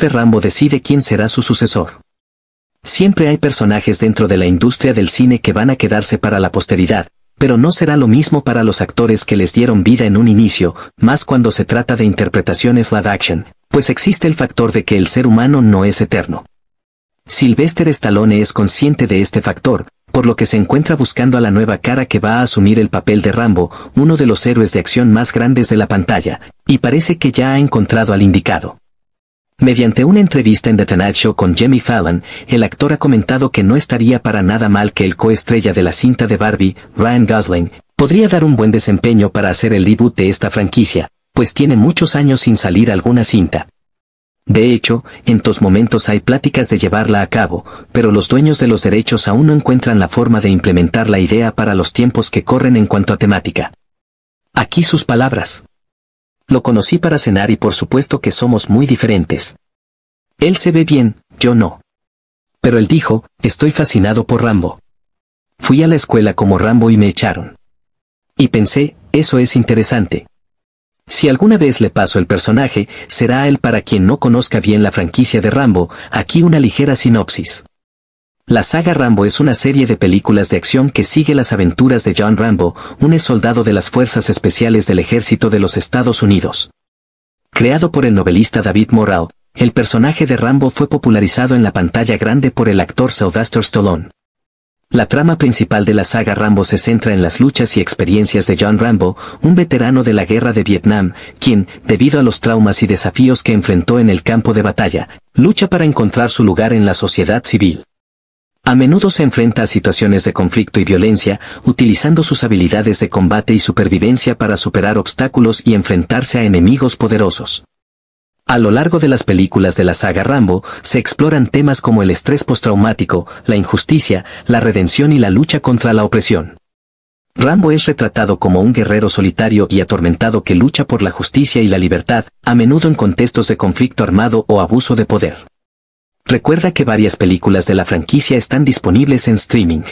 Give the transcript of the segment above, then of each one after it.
de Rambo decide quién será su sucesor. Siempre hay personajes dentro de la industria del cine que van a quedarse para la posteridad, pero no será lo mismo para los actores que les dieron vida en un inicio, más cuando se trata de interpretaciones live action, pues existe el factor de que el ser humano no es eterno. Sylvester Stallone es consciente de este factor, por lo que se encuentra buscando a la nueva cara que va a asumir el papel de Rambo, uno de los héroes de acción más grandes de la pantalla, y parece que ya ha encontrado al indicado. Mediante una entrevista en The Tonight Show con Jimmy Fallon, el actor ha comentado que no estaría para nada mal que el coestrella de la cinta de Barbie, Ryan Gosling, podría dar un buen desempeño para hacer el debut de esta franquicia, pues tiene muchos años sin salir alguna cinta. De hecho, en tus momentos hay pláticas de llevarla a cabo, pero los dueños de los derechos aún no encuentran la forma de implementar la idea para los tiempos que corren en cuanto a temática. Aquí sus palabras. Lo conocí para cenar y por supuesto que somos muy diferentes. Él se ve bien, yo no. Pero él dijo, estoy fascinado por Rambo. Fui a la escuela como Rambo y me echaron. Y pensé, eso es interesante. Si alguna vez le paso el personaje, será él para quien no conozca bien la franquicia de Rambo, aquí una ligera sinopsis. La saga Rambo es una serie de películas de acción que sigue las aventuras de John Rambo, un ex soldado de las Fuerzas Especiales del Ejército de los Estados Unidos. Creado por el novelista David Morrow, el personaje de Rambo fue popularizado en la pantalla grande por el actor Sylvester Stallone. La trama principal de la saga Rambo se centra en las luchas y experiencias de John Rambo, un veterano de la guerra de Vietnam, quien, debido a los traumas y desafíos que enfrentó en el campo de batalla, lucha para encontrar su lugar en la sociedad civil. A menudo se enfrenta a situaciones de conflicto y violencia, utilizando sus habilidades de combate y supervivencia para superar obstáculos y enfrentarse a enemigos poderosos. A lo largo de las películas de la saga Rambo, se exploran temas como el estrés postraumático, la injusticia, la redención y la lucha contra la opresión. Rambo es retratado como un guerrero solitario y atormentado que lucha por la justicia y la libertad, a menudo en contextos de conflicto armado o abuso de poder. Recuerda que varias películas de la franquicia están disponibles en streaming.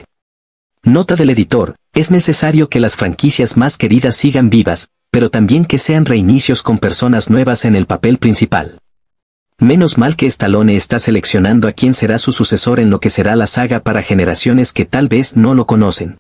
Nota del editor, es necesario que las franquicias más queridas sigan vivas, pero también que sean reinicios con personas nuevas en el papel principal. Menos mal que Stallone está seleccionando a quién será su sucesor en lo que será la saga para generaciones que tal vez no lo conocen.